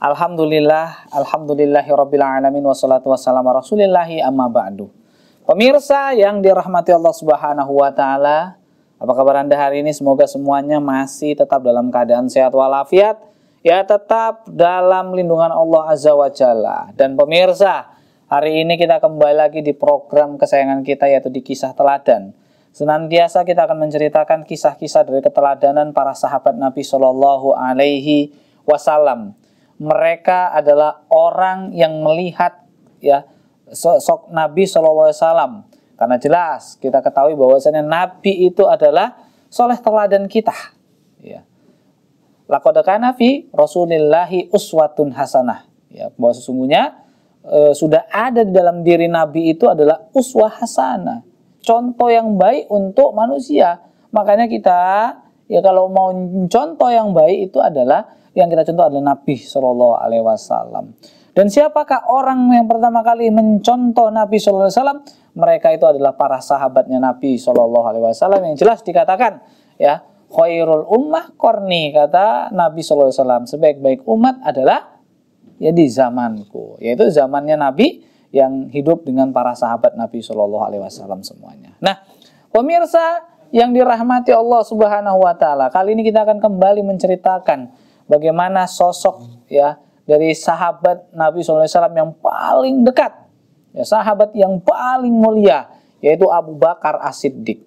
Alhamdulillah, alhamdulillahi rabbil alamin wassalatu wassalamu rasulillahi amma ba'du. Pemirsa yang dirahmati Allah Subhanahu wa taala, apa kabar Anda hari ini? Semoga semuanya masih tetap dalam keadaan sehat walafiat, ya tetap dalam lindungan Allah Azza wa Jalla. Dan pemirsa, hari ini kita kembali lagi di program kesayangan kita yaitu di kisah teladan. Senantiasa kita akan menceritakan kisah-kisah dari keteladanan para sahabat Nabi Shallallahu alaihi wasallam mereka adalah orang yang melihat ya sosok Nabi Shallallahu Alaihi karena jelas kita ketahui bahwasanya Nabi itu adalah soleh teladan kita ya nabi Nabi Rasulillahi uswatun hasanah ya bahwa sesungguhnya e, sudah ada di dalam diri Nabi itu adalah uswah hasanah contoh yang baik untuk manusia makanya kita ya kalau mau contoh yang baik itu adalah yang kita contoh adalah Nabi Shallallahu Alaihi Wasallam. Dan siapakah orang yang pertama kali mencontoh Nabi Shallallahu Alaihi Wasallam? Mereka itu adalah para sahabatnya Nabi Shallallahu Alaihi Wasallam yang jelas dikatakan ya khairul ummah korni kata Nabi Shallallahu Alaihi Wasallam sebaik-baik umat adalah ya di zamanku yaitu zamannya Nabi yang hidup dengan para sahabat Nabi Shallallahu Alaihi Wasallam semuanya. Nah pemirsa yang dirahmati Allah Subhanahu Wa Taala kali ini kita akan kembali menceritakan bagaimana sosok ya dari sahabat Nabi SAW yang paling dekat, ya, sahabat yang paling mulia, yaitu Abu Bakar As-Siddiq.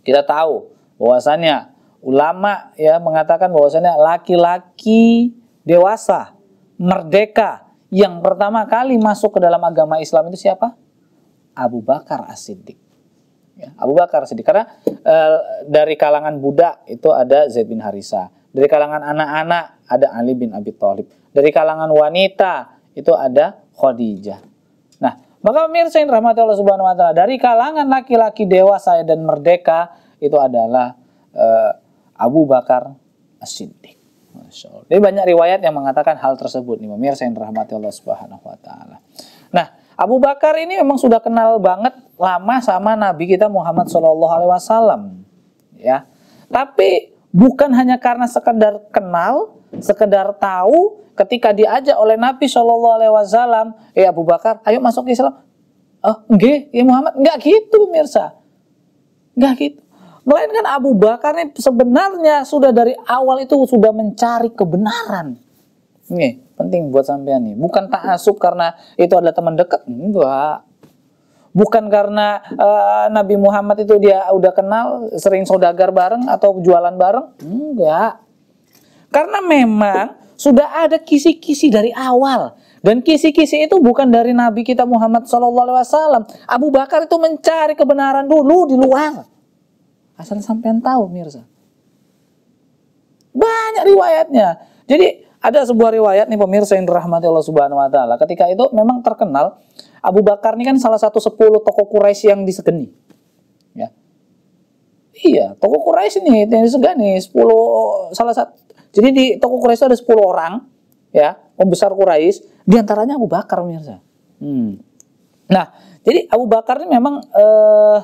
Kita tahu bahwasannya ulama ya mengatakan bahwasannya laki-laki dewasa, merdeka, yang pertama kali masuk ke dalam agama Islam itu siapa? Abu Bakar As-Siddiq. Ya, Abu Bakar As-Siddiq. Karena e, dari kalangan budak itu ada Zaid bin Harisa dari kalangan anak-anak ada Ali bin Abi Thalib. Dari kalangan wanita itu ada Khadijah. Nah, maka pemirsa yang dirahmati Allah Subhanahu wa taala, dari kalangan laki-laki dewasa dan merdeka itu adalah uh, Abu Bakar As-Siddiq. Jadi banyak riwayat yang mengatakan hal tersebut nih pemirsa yang dirahmati Allah Subhanahu wa taala. Nah, Abu Bakar ini memang sudah kenal banget lama sama Nabi kita Muhammad Shallallahu Alaihi Wasallam, ya. Tapi bukan hanya karena sekedar kenal, sekedar tahu ketika diajak oleh Nabi Shallallahu alaihi wasallam, ya Abu Bakar, ayo masuk Islam." "Oh, nggih, ya Muhammad." Enggak gitu, pemirsa. Enggak gitu. Melainkan Abu Bakar ini sebenarnya sudah dari awal itu sudah mencari kebenaran. Nih, penting buat sampean nih. Bukan tak asup karena itu adalah teman dekat. Enggak bukan karena uh, Nabi Muhammad itu dia udah kenal sering saudagar bareng atau jualan bareng enggak karena memang sudah ada kisi-kisi dari awal dan kisi-kisi itu bukan dari Nabi kita Muhammad SAW Abu Bakar itu mencari kebenaran dulu di luar asal sampean tahu Mirza. banyak riwayatnya jadi ada sebuah riwayat nih pemirsa yang dirahmati Allah Subhanahu wa taala. Ketika itu memang terkenal Abu Bakar ini kan salah satu sepuluh toko Quraisy yang disegani. Ya. Iya, tokoh Quraisy ini yang disegani sepuluh salah satu. Jadi di toko Quraisy ada sepuluh orang, ya, pembesar Quraisy, di antaranya Abu Bakar pemirsa. Hmm. Nah, jadi Abu Bakar ini memang eh,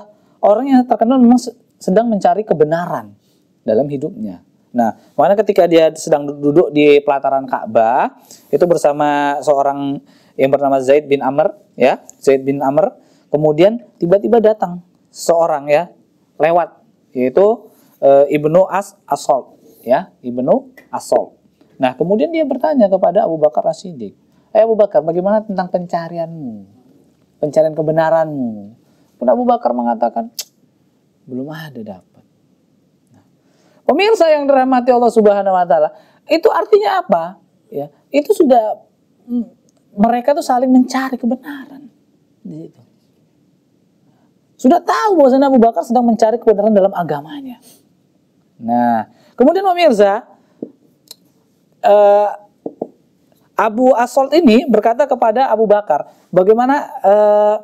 orang yang terkenal memang sedang mencari kebenaran dalam hidupnya. Nah, mana ketika dia sedang duduk di pelataran Ka'bah itu bersama seorang yang bernama Zaid bin Amr ya Zaid bin Amr kemudian tiba-tiba datang seorang ya lewat yaitu e, ibnu As Asol ya ibnu Asol nah kemudian dia bertanya kepada Abu Bakar As Siddiq eh Abu Bakar bagaimana tentang pencarianmu pencarian kebenaranmu pun Abu Bakar mengatakan belum ada dapat nah, pemirsa yang dirahmati Allah Subhanahu Wa Taala itu artinya apa ya itu sudah hmm, mereka tuh saling mencari kebenaran di Sudah tahu bahwa Abu Bakar sedang mencari kebenaran dalam agamanya. Nah, kemudian pemirza uh, eh, Abu Asol ini berkata kepada Abu Bakar, bagaimana uh,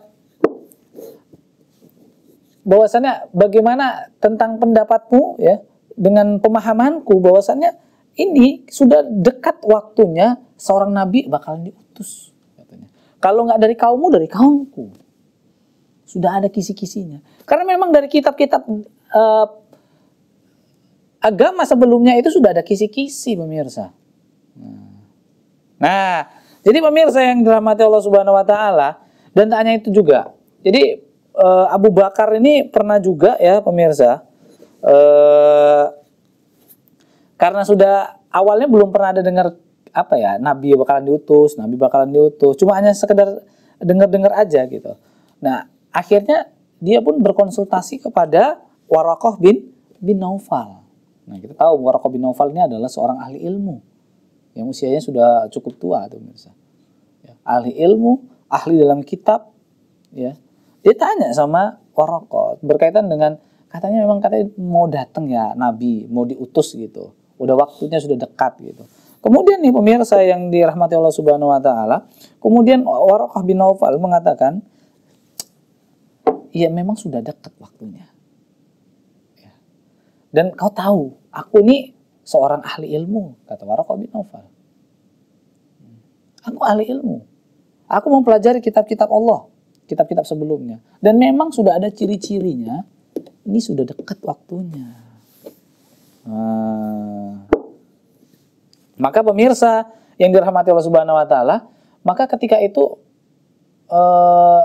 bahwasannya bagaimana tentang pendapatmu ya dengan pemahamanku bahwasannya ini sudah dekat waktunya seorang nabi bakal diutus diutus katanya. Kalau nggak dari kaummu dari kaumku. Sudah ada kisi-kisinya. Karena memang dari kitab-kitab uh, agama sebelumnya itu sudah ada kisi-kisi pemirsa. Nah, nah, jadi pemirsa yang dirahmati Allah Subhanahu wa taala dan tak hanya itu juga. Jadi uh, Abu Bakar ini pernah juga ya pemirsa uh, karena sudah awalnya belum pernah ada dengar apa ya nabi bakalan diutus nabi bakalan diutus cuma hanya sekedar dengar-dengar aja gitu nah akhirnya dia pun berkonsultasi kepada Warokoh bin bin Naufal nah kita tahu Warokoh bin Naufal ini adalah seorang ahli ilmu yang usianya sudah cukup tua tuh pemirsa ya, ahli ilmu ahli dalam kitab ya dia tanya sama Warokoh berkaitan dengan katanya memang katanya mau datang ya Nabi mau diutus gitu udah waktunya sudah dekat gitu. Kemudian nih pemirsa yang dirahmati Allah Subhanahu wa taala, kemudian Warqah bin Naufal mengatakan, "Ya memang sudah dekat waktunya." Ya. Dan kau tahu, aku ini seorang ahli ilmu, kata Warqah bin Naufal. Aku ahli ilmu. Aku mempelajari kitab-kitab Allah, kitab-kitab sebelumnya. Dan memang sudah ada ciri-cirinya, ini sudah dekat waktunya. Nah, maka pemirsa yang dirahmati Allah Subhanahu wa taala, maka ketika itu eh,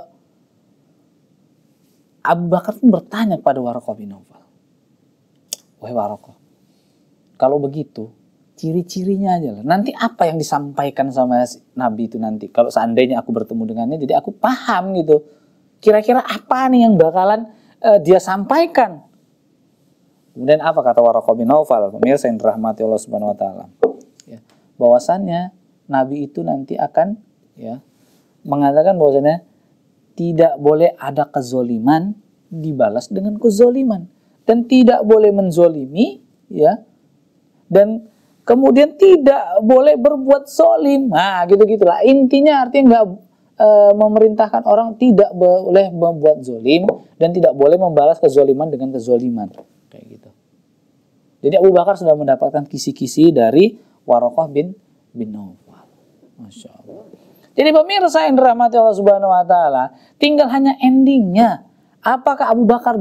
Abu Bakar pun bertanya kepada Warqah bin Nawfal. Wahai Warqah, kalau begitu ciri-cirinya aja lah. Nanti apa yang disampaikan sama Nabi itu nanti? Kalau seandainya aku bertemu dengannya, jadi aku paham gitu. Kira-kira apa nih yang bakalan uh, dia sampaikan? Kemudian apa kata Warqah bin Naufal? Pemirsa yang dirahmati Allah Subhanahu wa taala bahwasannya nabi itu nanti akan ya mengatakan bahwasannya tidak boleh ada kezoliman dibalas dengan kezoliman dan tidak boleh menzolimi ya dan kemudian tidak boleh berbuat zolim nah gitu gitulah intinya artinya nggak e, memerintahkan orang tidak boleh membuat zolim dan tidak boleh membalas kezoliman dengan kezoliman kayak gitu jadi Abu Bakar sudah mendapatkan kisi-kisi dari Warokoh bin bin Naufal. Masya Allah. Jadi pemirsa yang dirahmati Allah Subhanahu Wa Taala, tinggal hanya endingnya. Apakah Abu Bakar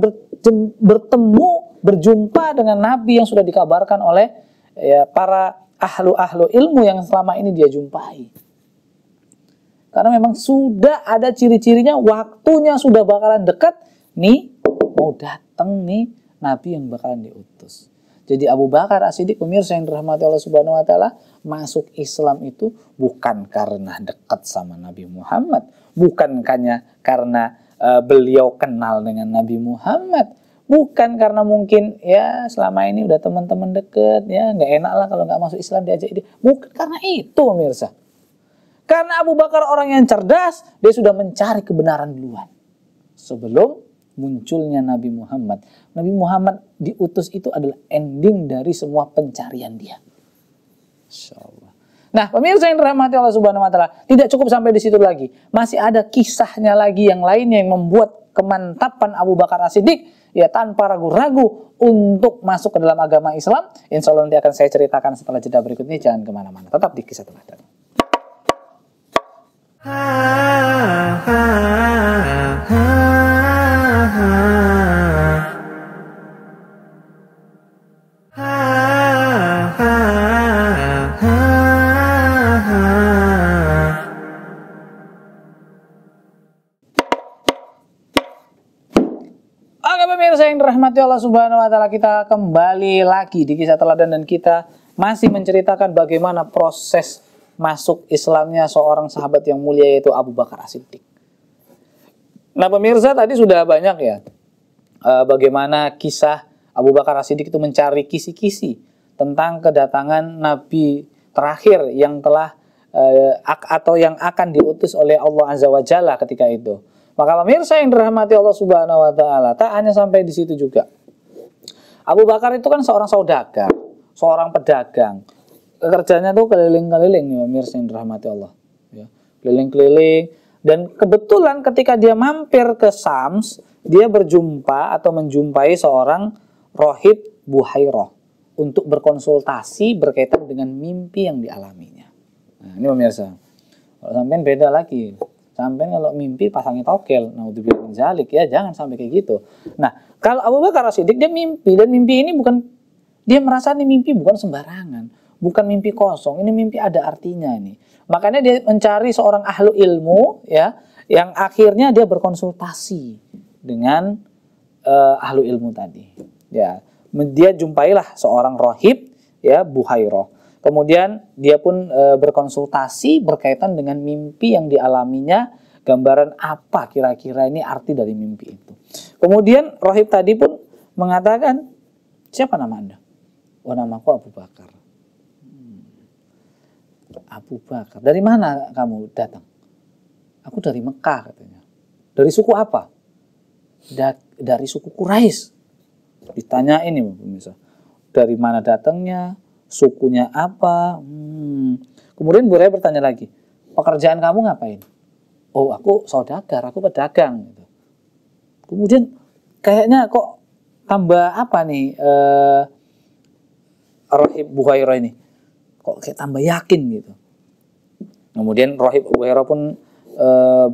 bertemu, berjumpa dengan Nabi yang sudah dikabarkan oleh ya, para ahlu-ahlu ilmu yang selama ini dia jumpai? Karena memang sudah ada ciri-cirinya, waktunya sudah bakalan dekat, nih mau datang nih Nabi yang bakalan diutus. Jadi Abu Bakar As-Siddiq pemirsa yang dirahmati Allah Subhanahu wa taala masuk Islam itu bukan karena dekat sama Nabi Muhammad, bukan hanya karena uh, beliau kenal dengan Nabi Muhammad, bukan karena mungkin ya selama ini udah teman-teman deket ya nggak enak lah kalau nggak masuk Islam diajak ini bukan karena itu pemirsa karena Abu Bakar orang yang cerdas dia sudah mencari kebenaran duluan sebelum munculnya Nabi Muhammad. Nabi Muhammad diutus itu adalah ending dari semua pencarian dia. Insya Nah, pemirsa yang dirahmati Allah Subhanahu wa taala, tidak cukup sampai di situ lagi. Masih ada kisahnya lagi yang lain yang membuat kemantapan Abu Bakar As-Siddiq ya tanpa ragu-ragu untuk masuk ke dalam agama Islam. Insya Allah nanti akan saya ceritakan setelah jeda berikutnya Jangan kemana-mana, tetap di kisah teladan. Allah Subhanahu wa taala kita kembali lagi di kisah teladan dan kita masih menceritakan bagaimana proses masuk Islamnya seorang sahabat yang mulia yaitu Abu Bakar as Nah, pemirsa tadi sudah banyak ya eh, bagaimana kisah Abu Bakar as itu mencari kisi-kisi tentang kedatangan nabi terakhir yang telah eh, atau yang akan diutus oleh Allah Azza wa Jalla ketika itu. Maka pemirsa yang dirahmati Allah Subhanahu wa taala, tak hanya sampai di situ juga. Abu Bakar itu kan seorang saudagar, seorang pedagang. Kerjanya tuh keliling-keliling nih, pemirsa yang dirahmati Allah. Ya, keliling-keliling. Dan kebetulan ketika dia mampir ke Sams, dia berjumpa atau menjumpai seorang rohib Buhairoh untuk berkonsultasi berkaitan dengan mimpi yang dialaminya. Nah, ini pemirsa, kalau sampean beda lagi. Sampai kalau mimpi pasangnya tokel. Nah, zalik ya, jangan sampai kayak gitu. Nah, kalau Abu Bakar Siddiq dia mimpi dan mimpi ini bukan dia merasa ini mimpi bukan sembarangan, bukan mimpi kosong, ini mimpi ada artinya ini. Makanya dia mencari seorang ahlu ilmu ya yang akhirnya dia berkonsultasi dengan uh, ahlu ilmu tadi. Ya, dia jumpailah seorang rohib ya Buhairah Kemudian dia pun e, berkonsultasi berkaitan dengan mimpi yang dialaminya, gambaran apa kira-kira ini arti dari mimpi itu. Kemudian rohib tadi pun mengatakan, siapa nama Anda? Oh namaku Abu Bakar. Hmm. Abu Bakar, dari mana kamu datang? Aku dari Mekah katanya. Dari suku apa? Da dari suku Quraisy. Ditanya ini pemirsa. Dari mana datangnya? sukunya apa. Hmm. Kemudian Buraya bertanya lagi, pekerjaan kamu ngapain? Oh, aku saudagar, aku pedagang. Gitu. Kemudian kayaknya kok tambah apa nih eh, Rohib Buhairo ini? Kok kayak tambah yakin gitu. Kemudian Rohib Buhairo pun eh,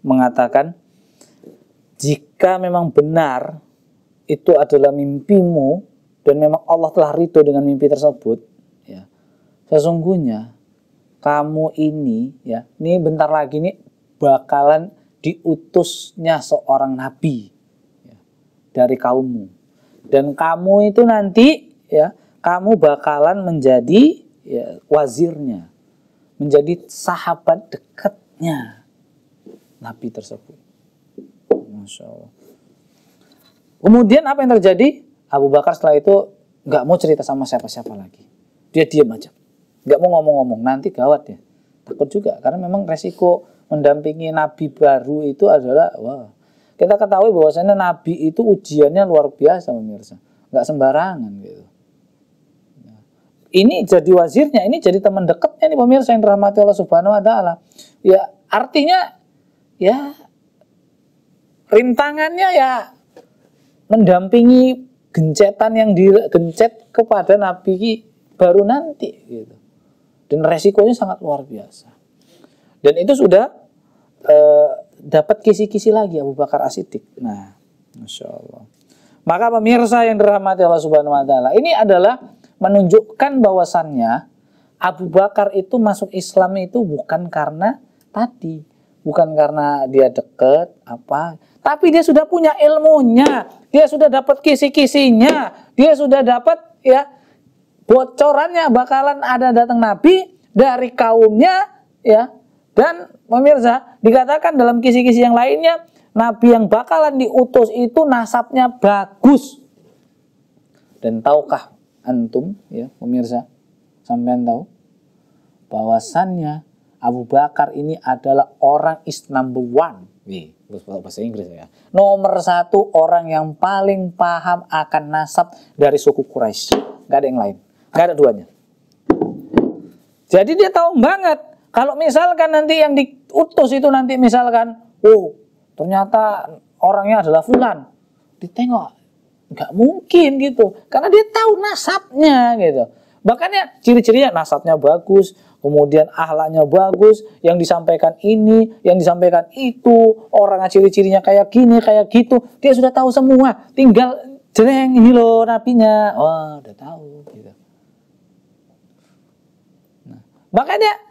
mengatakan, jika memang benar itu adalah mimpimu, dan memang Allah telah ridho dengan mimpi tersebut ya sesungguhnya kamu ini ya ini bentar lagi nih bakalan diutusnya seorang nabi ya, dari kaummu dan kamu itu nanti ya kamu bakalan menjadi ya, wazirnya menjadi sahabat dekatnya nabi tersebut masya Allah kemudian apa yang terjadi Abu Bakar setelah itu nggak mau cerita sama siapa-siapa lagi. Dia diam aja. Nggak mau ngomong-ngomong. Nanti gawat ya. Takut juga. Karena memang resiko mendampingi nabi baru itu adalah wah. Kita ketahui bahwasanya nabi itu ujiannya luar biasa pemirsa. Nggak sembarangan gitu. Ini jadi wazirnya, ini jadi teman dekatnya nih pemirsa yang dirahmati Allah Subhanahu wa taala. Ya, artinya ya rintangannya ya mendampingi gencetan yang gencet kepada Nabi ki baru nanti gitu. Dan resikonya sangat luar biasa. Dan itu sudah e, dapat kisi-kisi lagi Abu Bakar Asidik. Nah, masya Allah. Maka pemirsa yang dirahmati Allah Subhanahu Wa Taala, ini adalah menunjukkan bahwasannya Abu Bakar itu masuk Islam itu bukan karena tadi, bukan karena dia deket apa, tapi dia sudah punya ilmunya, dia sudah dapat kisi-kisinya, dia sudah dapat ya bocorannya bakalan ada datang nabi dari kaumnya ya. Dan pemirsa, dikatakan dalam kisi-kisi yang lainnya nabi yang bakalan diutus itu nasabnya bagus. Dan tahukah antum ya pemirsa, sampean tahu bahwasannya Abu Bakar ini adalah orang is number one. Wih, bahasa Inggris ya. Nomor satu orang yang paling paham akan nasab dari suku Quraisy. Gak ada yang lain. Gak ada duanya. Jadi dia tahu banget. Kalau misalkan nanti yang diutus itu nanti misalkan, oh ternyata orangnya adalah Fulan. Ditengok, Gak mungkin gitu. Karena dia tahu nasabnya gitu. Bahkan ya ciri-cirinya nasabnya bagus, kemudian ahlaknya bagus, yang disampaikan ini, yang disampaikan itu, orang ciri-cirinya kayak gini, kayak gitu, dia sudah tahu semua. Tinggal jereng ini loh nabinya. Wah, udah tahu gitu. Nah, makanya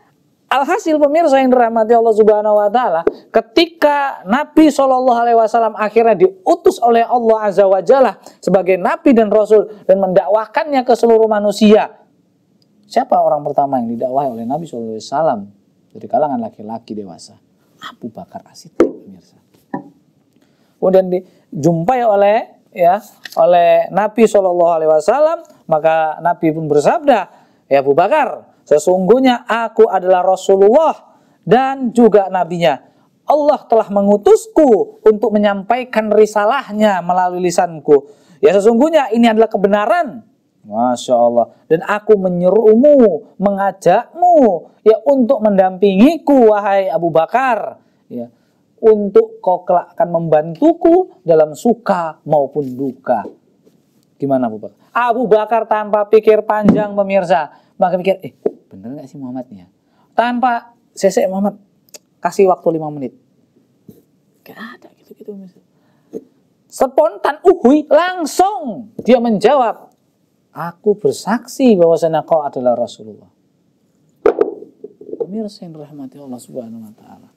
Alhasil pemirsa yang dirahmati Allah Subhanahu wa taala, ketika Nabi Shallallahu alaihi wasallam akhirnya diutus oleh Allah Azza wa Jalla sebagai nabi dan rasul dan mendakwahkannya ke seluruh manusia, Siapa orang pertama yang didakwahi oleh Nabi SAW dari kalangan laki-laki dewasa? Abu Bakar As-Siddiq, pemirsa. Kemudian dijumpai oleh ya oleh Nabi Shallallahu Alaihi Wasallam maka Nabi pun bersabda ya Abu Bakar sesungguhnya aku adalah Rasulullah dan juga nabinya Allah telah mengutusku untuk menyampaikan risalahnya melalui lisanku ya sesungguhnya ini adalah kebenaran Masya Allah. Dan aku menyerumu, mengajakmu ya untuk mendampingiku wahai Abu Bakar. Ya, untuk kau kelak akan membantuku dalam suka maupun duka. Gimana Abu Bakar? Abu Bakar tanpa pikir panjang pemirsa. Maka pikir, eh bener gak sih Muhammadnya? Tanpa sesek Muhammad kasih waktu lima menit. Gak ada gitu-gitu spontan uhui langsung dia menjawab Aku bersaksi bahwasanya kau adalah Rasulullah. Pemirsa yang rahmati Allah subhanahu wa ta'ala.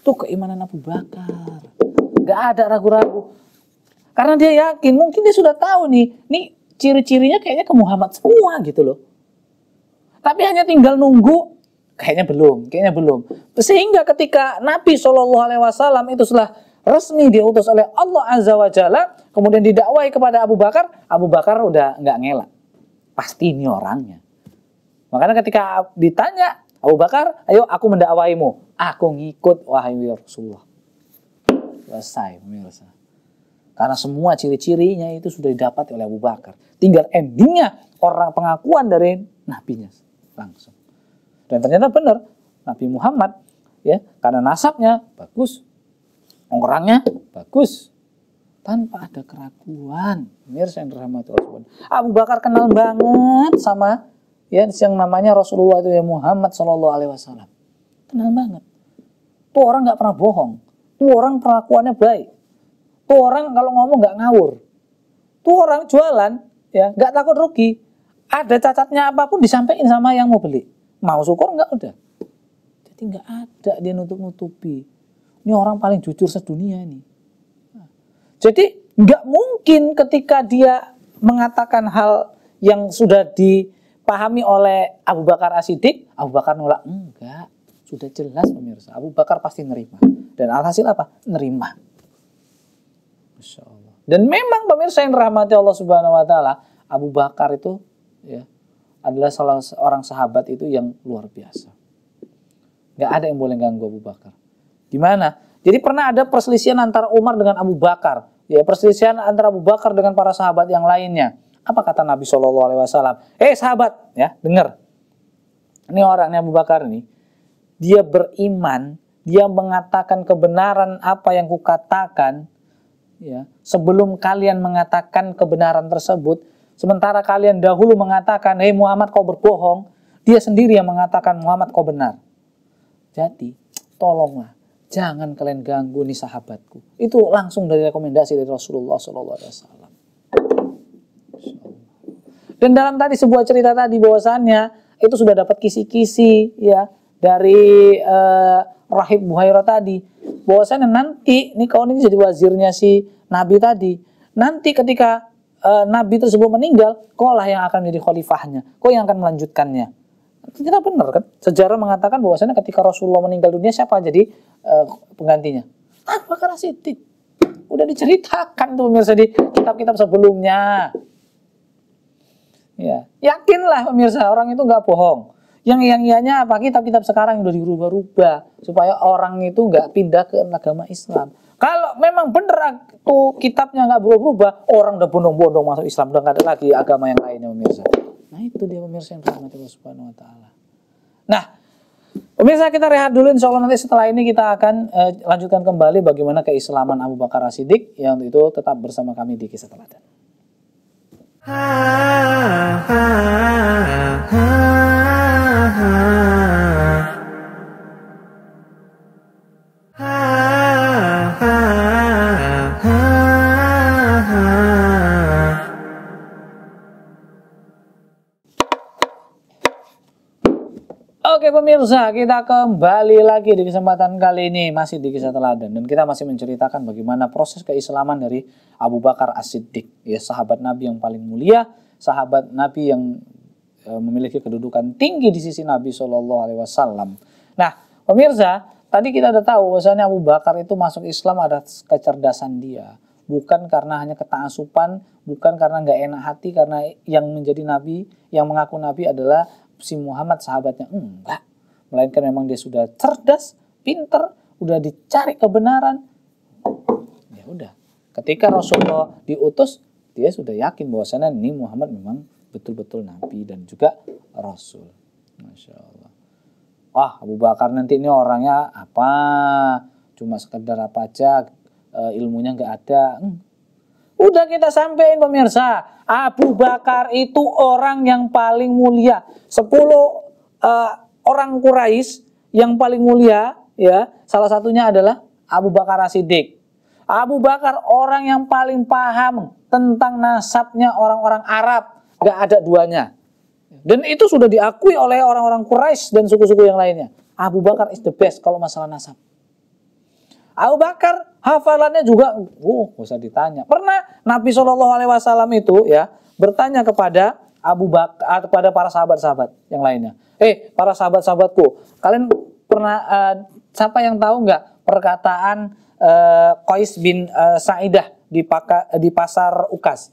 Itu keimanan Abu Bakar. Gak ada ragu-ragu. Karena dia yakin, mungkin dia sudah tahu nih, nih ciri-cirinya kayaknya ke Muhammad semua gitu loh. Tapi hanya tinggal nunggu, kayaknya belum, kayaknya belum. Sehingga ketika Nabi Shallallahu Alaihi Wasallam itu setelah resmi diutus oleh Allah Azza wa Jalla, kemudian didakwai kepada Abu Bakar, Abu Bakar udah nggak ngelak. Pasti ini orangnya. Makanya ketika ditanya, Abu Bakar, ayo aku mendakwaimu. Aku ngikut wahai Rasulullah. Selesai pemirsa. Karena semua ciri-cirinya itu sudah didapat oleh Abu Bakar. Tinggal endingnya orang pengakuan dari nabinya langsung. Dan ternyata benar Nabi Muhammad ya karena nasabnya bagus, orangnya bagus tanpa ada keraguan. Mirsa yang dirahmati Allah. Abu Bakar kenal banget sama ya yang namanya Rasulullah itu ya Muhammad Shallallahu Alaihi Wasallam. Kenal banget. Tuh orang nggak pernah bohong. Tuh orang perlakuannya baik. Tuh orang kalau ngomong nggak ngawur. Tuh orang jualan ya nggak takut rugi. Ada cacatnya apapun disampaikan sama yang mau beli. Mau syukur nggak udah. Jadi nggak ada dia nutup-nutupi. Ini orang paling jujur sedunia ini. Jadi nggak mungkin ketika dia mengatakan hal yang sudah dipahami oleh Abu Bakar Asidik, Abu Bakar nolak enggak. Sudah jelas pemirsa, Abu Bakar pasti nerima. Dan alhasil apa? Nerima. Masya Allah. Dan memang pemirsa yang rahmati Allah Subhanahu Wa Taala, Abu Bakar itu ya adalah salah seorang sahabat itu yang luar biasa. Nggak ada yang boleh ganggu Abu Bakar. Gimana? Jadi pernah ada perselisihan antara Umar dengan Abu Bakar, ya perselisihan antara Abu Bakar dengan para sahabat yang lainnya. Apa kata Nabi Shallallahu Alaihi Wasallam? Eh sahabat, ya dengar. Ini orangnya Abu Bakar nih, dia beriman, dia mengatakan kebenaran apa yang kukatakan, ya sebelum kalian mengatakan kebenaran tersebut, sementara kalian dahulu mengatakan, eh Muhammad kau berbohong, dia sendiri yang mengatakan Muhammad kau benar. Jadi tolonglah jangan kalian ganggu nih sahabatku. Itu langsung dari rekomendasi dari Rasulullah Shallallahu Alaihi Wasallam. Dan dalam tadi sebuah cerita tadi bahwasannya itu sudah dapat kisi-kisi ya dari uh, Rahib Buhairo tadi bahwasannya nanti nih kau ini jadi wazirnya si Nabi tadi nanti ketika uh, Nabi tersebut meninggal kau lah yang akan menjadi khalifahnya kau yang akan melanjutkannya ternyata benar kan sejarah mengatakan bahwasannya ketika Rasulullah meninggal dunia siapa jadi Eh, penggantinya? Abu ah, Bakar Siddiq. Udah diceritakan tuh pemirsa di kitab-kitab sebelumnya. Ya, yakinlah pemirsa orang itu nggak bohong. Yang yang ianya apa kitab-kitab sekarang udah dirubah-rubah supaya orang itu nggak pindah ke agama Islam. Kalau memang benar tuh kitabnya nggak berubah-ubah, orang udah bondong-bondong masuk Islam, udah nggak ada lagi agama yang lainnya pemirsa. Nah itu dia pemirsa yang terhormat Allah Subhanahu Wa Taala. Nah Pemirsa kita rehat dulu insya Allah nanti setelah ini kita akan eh, lanjutkan kembali bagaimana keislaman Abu Bakar Siddiq yang itu tetap bersama kami di Kisah Teladan. pemirsa, kita kembali lagi di kesempatan kali ini masih di kisah teladan dan kita masih menceritakan bagaimana proses keislaman dari Abu Bakar As-Siddiq, ya sahabat Nabi yang paling mulia, sahabat Nabi yang e, memiliki kedudukan tinggi di sisi Nabi Shallallahu alaihi wasallam. Nah, pemirsa, tadi kita udah tahu bahwasanya Abu Bakar itu masuk Islam ada kecerdasan dia, bukan karena hanya ketaasupan, bukan karena nggak enak hati karena yang menjadi nabi, yang mengaku nabi adalah si Muhammad sahabatnya enggak melainkan memang dia sudah cerdas, pinter, sudah dicari kebenaran. Ya udah. Ketika Rasulullah diutus, dia sudah yakin bahwasanya ini Muhammad memang betul-betul nabi dan juga rasul. Masya Allah. Wah Abu Bakar nanti ini orangnya apa? Cuma sekedar apa aja, e, ilmunya nggak ada. Hmm. Udah kita sampaikan pemirsa, Abu Bakar itu orang yang paling mulia. Sepuluh uh, orang Quraisy yang paling mulia ya, salah satunya adalah Abu Bakar siddiq Abu Bakar orang yang paling paham tentang nasabnya orang-orang Arab, gak ada duanya. Dan itu sudah diakui oleh orang-orang Quraisy dan suku-suku yang lainnya. Abu Bakar is the best kalau masalah nasab. Abu Bakar hafalannya juga, uh, oh, usah ditanya. Pernah Nabi Shallallahu Alaihi Wasallam itu ya bertanya kepada Abu Bakar ah, kepada para sahabat-sahabat yang lainnya. Eh, para sahabat-sahabatku, kalian pernah uh, siapa yang tahu nggak perkataan uh, Qais bin uh, Saidah di di pasar Ukas?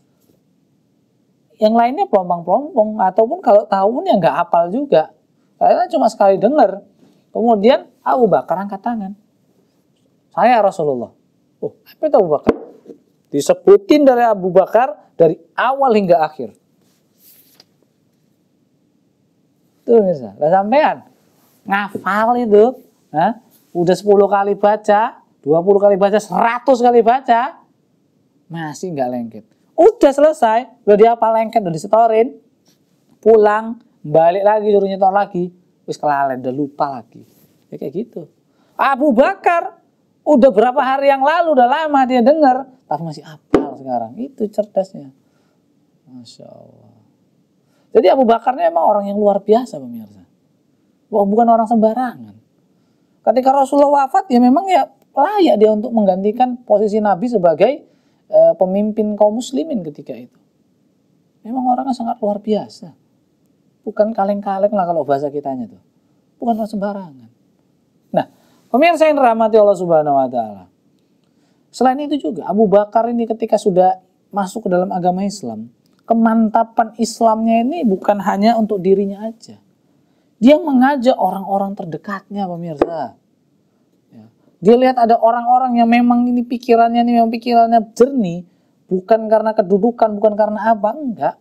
Yang lainnya pelompong-pelompong ataupun kalau tahu pun ya nggak hafal juga. Kalian cuma sekali dengar. Kemudian Abu Bakar angkat tangan. Saya Rasulullah. Oh, apa itu Abu Bakar? Disebutin dari Abu Bakar dari awal hingga akhir. itu misalnya. lah sampean ngafal itu, ha? udah 10 kali baca, 20 kali baca, 100 kali baca, masih nggak lengket. Udah selesai, udah apa lengket, udah disetorin, pulang, balik lagi, suruh nyetor lagi, terus kelalen, udah lupa lagi. Ya kayak gitu. Abu Bakar, udah berapa hari yang lalu, udah lama dia dengar, tapi masih apal sekarang. Itu cerdasnya. Masya Allah. Jadi Abu Bakar ini memang orang yang luar biasa pemirsa. Bukan orang sembarangan. Ketika Rasulullah wafat ya memang ya layak dia untuk menggantikan posisi Nabi sebagai e, pemimpin kaum muslimin ketika itu. Memang orangnya sangat luar biasa. Bukan kaleng-kaleng lah kalau bahasa kitanya tuh. Bukan orang sembarangan. Nah, pemirsa yang dirahmati Allah Subhanahu wa taala. Selain itu juga Abu Bakar ini ketika sudah masuk ke dalam agama Islam, kemantapan Islamnya ini bukan hanya untuk dirinya aja. Dia mengajak orang-orang terdekatnya pemirsa. Ya. Dia lihat ada orang-orang yang memang ini pikirannya nih, memang pikirannya jernih, bukan karena kedudukan, bukan karena apa, enggak.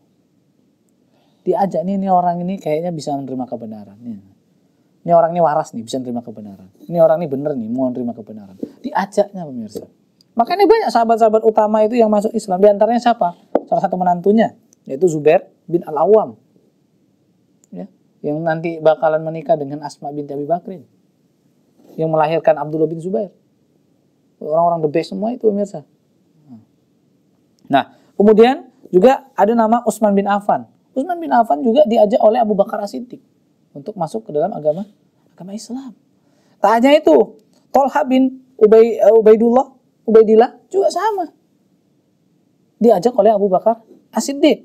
Diajak nih, ini orang ini kayaknya bisa menerima kebenaran. Nih. Ini orang ini waras nih, bisa menerima kebenaran. Ini orang ini bener nih, mau menerima kebenaran. Diajaknya pemirsa. Makanya banyak sahabat-sahabat utama itu yang masuk Islam. Di antaranya siapa? salah satu menantunya yaitu Zubair bin al Awam ya, yang nanti bakalan menikah dengan Asma bin Abi Bakrin yang melahirkan Abdullah bin Zubair orang-orang the best semua itu pemirsa nah kemudian juga ada nama Utsman bin Affan Utsman bin Affan juga diajak oleh Abu Bakar As-Siddiq untuk masuk ke dalam agama agama Islam tak hanya itu Tolha bin Ubay, eh, Ubaidullah Ubaidillah juga sama diajak oleh Abu Bakar asidik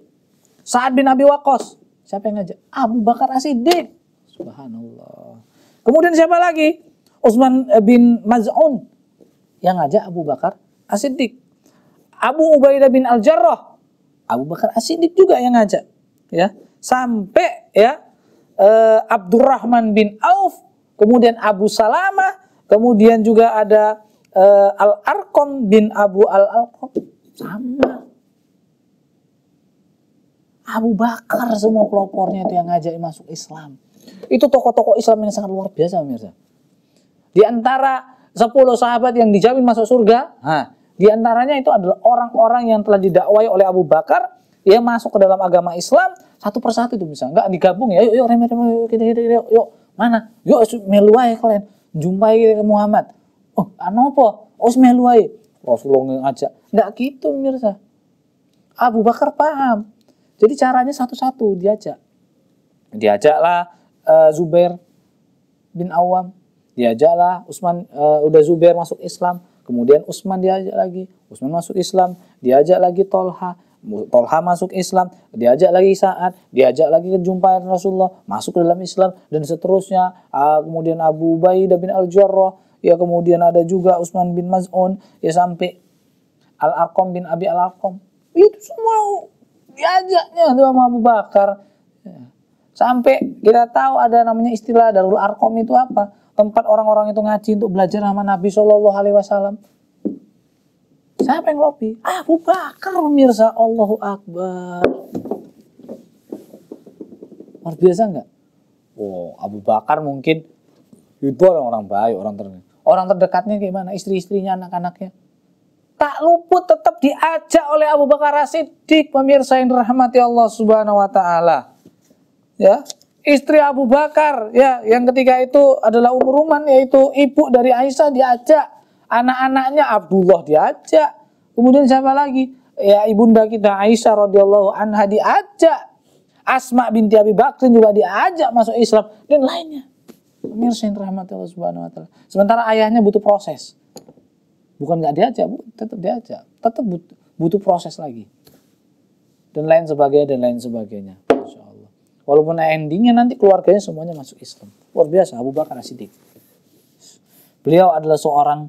saat bin Abi Waqqas. Siapa yang ngajak? Abu Bakar asidik Subhanallah. Kemudian siapa lagi? Utsman bin Maz'un yang ngajak Abu Bakar asidik Abu Ubaidah bin Al-Jarrah. Abu Bakar asidik juga yang ngajak, ya. Sampai ya eh, Abdurrahman bin Auf, kemudian Abu Salamah, kemudian juga ada eh, Al-Arqam bin Abu al alqam sama Abu Bakar semua pelopornya itu yang ngajak masuk Islam. Itu tokoh-tokoh Islam yang sangat luar biasa pemirsa. Di antara 10 sahabat yang dijamin masuk surga, nah, di antaranya itu adalah orang-orang yang telah didakwai oleh Abu Bakar yang masuk ke dalam agama Islam satu persatu itu bisa enggak digabung ya yuk yuk remeh remeh yuk kita kita yuk, yuk mana yuk meluai kalian jumpai Muhammad oh anopo oh meluai Rasulullah ngajak enggak gitu pemirsa Abu Bakar paham jadi caranya satu-satu diajak. Diajaklah uh, Zubair bin Awam, diajaklah Utsman uh, eh, udah Zubair masuk Islam, kemudian Utsman diajak lagi, Utsman masuk Islam, diajak lagi Tolha, Tolha masuk Islam, diajak lagi saat, diajak lagi kejumpaan Rasulullah, masuk ke dalam Islam dan seterusnya. Uh, kemudian Abu Ubaidah bin Al-Jarrah, ya kemudian ada juga Utsman bin Maz'un, ya sampai Al-Arqam bin Abi Al-Arqam. Itu semua diajaknya tuh sama Abu Bakar. Ya. Sampai kita tahu ada namanya istilah Darul Arkom itu apa? Tempat orang-orang itu ngaji untuk belajar nama Nabi Shallallahu Alaihi Wasallam. Siapa yang lobby? Abu Bakar pemirsa Allahu Akbar. Luar biasa nggak? Oh, Abu Bakar mungkin itu orang-orang baik, orang Orang terdekatnya gimana? Istri-istrinya, anak-anaknya tak luput tetap diajak oleh Abu Bakar Rasidik pemirsa yang dirahmati Allah Subhanahu wa taala. Ya, istri Abu Bakar ya yang ketiga itu adalah Ummu Ruman yaitu ibu dari Aisyah diajak, anak-anaknya Abdullah diajak. Kemudian siapa lagi? Ya ibunda kita Aisyah radhiyallahu anha diajak. Asma binti Abi Bakr juga diajak masuk Islam dan lainnya. Pemirsa yang dirahmati Allah Subhanahu wa taala. Sementara ayahnya butuh proses Bukan nggak diajak, bu, tetap diajak. Tetap butuh, butuh proses lagi. Dan lain sebagainya, dan lain sebagainya. Insya Allah. Walaupun endingnya nanti keluarganya semuanya masuk Islam. Luar biasa, Abu Bakar Siddiq. Beliau adalah seorang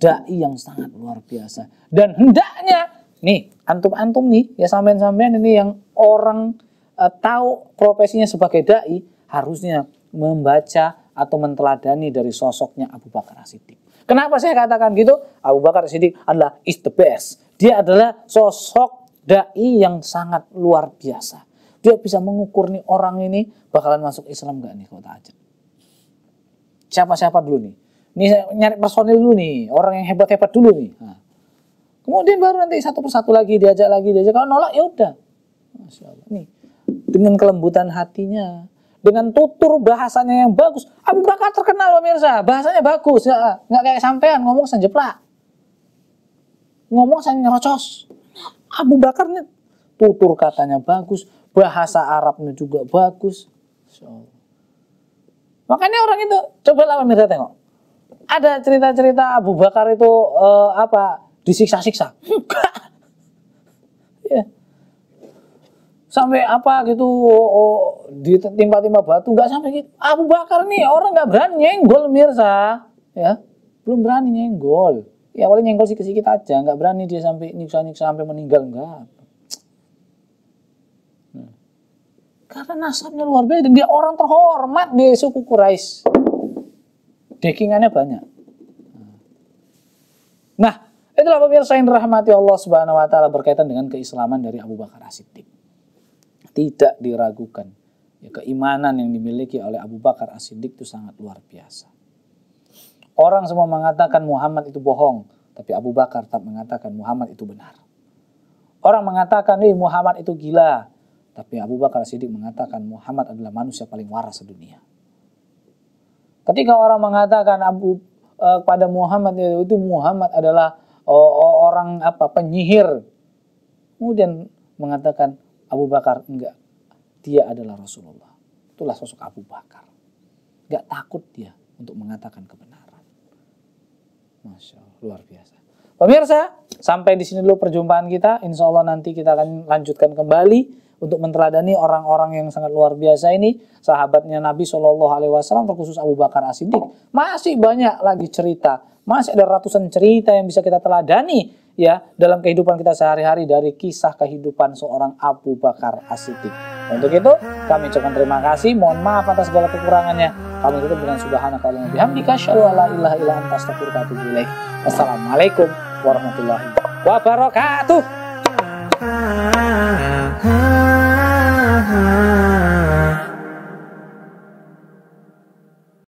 da'i yang sangat luar biasa. Dan hendaknya, nih, antum-antum nih, ya sampean-sampean ini yang orang uh, tahu profesinya sebagai da'i, harusnya membaca atau menteladani dari sosoknya Abu Bakar Siddiq. Kenapa saya katakan gitu? Abu Bakar Siddiq adalah is the best. Dia adalah sosok dai yang sangat luar biasa. Dia bisa mengukur nih orang ini bakalan masuk Islam gak nih kota aja. Siapa-siapa dulu nih. Ini nyari personil dulu nih, orang yang hebat-hebat dulu nih. Nah. Kemudian baru nanti satu persatu lagi diajak lagi diajak. Kalau nolak ya udah. Masya Allah. Nih dengan kelembutan hatinya, dengan tutur bahasanya yang bagus. Abu Bakar terkenal pemirsa, bahasanya bagus, nggak, ya, nggak kayak sampean ngomong sanjeplak. Ngomong saya nyerocos. Abu Bakar nih tutur katanya bagus, bahasa Arabnya juga bagus. Makanya orang itu coba cobalah pemirsa tengok. Ada cerita-cerita Abu Bakar itu uh, apa disiksa-siksa. ya sampai apa gitu oh, oh, ditimpa-timpa batu nggak sampai gitu Abu Bakar nih orang nggak berani nyenggol mirsa ya belum berani nyenggol ya paling nyenggol sih kesikit aja nggak berani dia sampai nyiksa-nyiksa sampai meninggal enggak hmm. karena nasabnya luar biasa dan dia orang terhormat di suku Quraisy dekingannya banyak hmm. nah itulah pemirsa yang dirahmati Allah Subhanahu wa taala berkaitan dengan keislaman dari Abu Bakar As-Siddiq tidak diragukan. Ya, keimanan yang dimiliki oleh Abu Bakar As-Siddiq itu sangat luar biasa. Orang semua mengatakan Muhammad itu bohong, tapi Abu Bakar tak mengatakan Muhammad itu benar. Orang mengatakan, "Nih, Muhammad itu gila." Tapi Abu Bakar As Siddiq mengatakan Muhammad adalah manusia paling waras di dunia. Ketika orang mengatakan Abu e, kepada pada Muhammad itu Muhammad adalah orang apa penyihir. Kemudian mengatakan Abu Bakar enggak. Dia adalah Rasulullah. Itulah sosok Abu Bakar. Enggak takut dia untuk mengatakan kebenaran. Masya Allah, luar biasa. Pemirsa, sampai di sini dulu perjumpaan kita. Insya Allah nanti kita akan lanjutkan kembali untuk menteladani orang-orang yang sangat luar biasa ini sahabatnya Nabi Shallallahu Alaihi Wasallam terkhusus Abu Bakar As Siddiq masih banyak lagi cerita masih ada ratusan cerita yang bisa kita teladani ya dalam kehidupan kita sehari-hari dari kisah kehidupan seorang Abu Bakar As-Siddiq. Untuk itu kami ucapkan terima kasih, mohon maaf atas segala kekurangannya. Kami tutup dengan subhanakallahumma bihamdika asyhadu an la ilaha illa anta astaghfiruka wa warahmatullahi wabarakatuh.